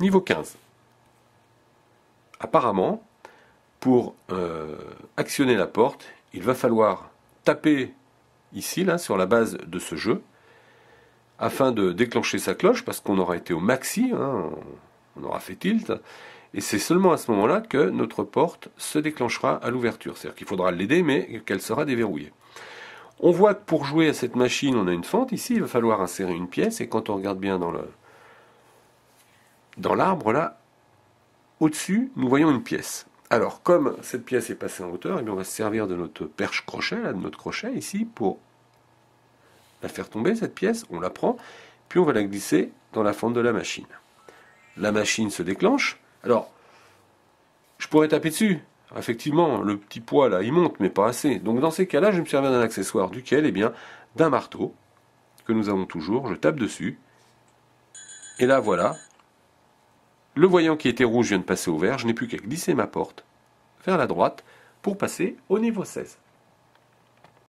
Niveau 15. Apparemment, pour euh, actionner la porte, il va falloir taper ici, là, sur la base de ce jeu, afin de déclencher sa cloche, parce qu'on aura été au maxi, hein, on aura fait tilt, et c'est seulement à ce moment-là que notre porte se déclenchera à l'ouverture. C'est-à-dire qu'il faudra l'aider, mais qu'elle sera déverrouillée. On voit que pour jouer à cette machine, on a une fente ici, il va falloir insérer une pièce, et quand on regarde bien dans le, dans l'arbre, là, au-dessus, nous voyons une pièce. Alors, comme cette pièce est passée en hauteur, eh bien, on va se servir de notre perche crochet, là, de notre crochet ici, pour la faire tomber, cette pièce. On la prend, puis on va la glisser dans la fente de la machine. La machine se déclenche. Alors, je pourrais taper dessus. Effectivement, le petit poids là, il monte, mais pas assez. Donc dans ces cas-là, je me servir d'un accessoire, duquel, eh bien, d'un marteau, que nous avons toujours, je tape dessus. Et là, voilà, le voyant qui était rouge vient de passer au vert, je n'ai plus qu'à glisser ma porte vers la droite pour passer au niveau 16.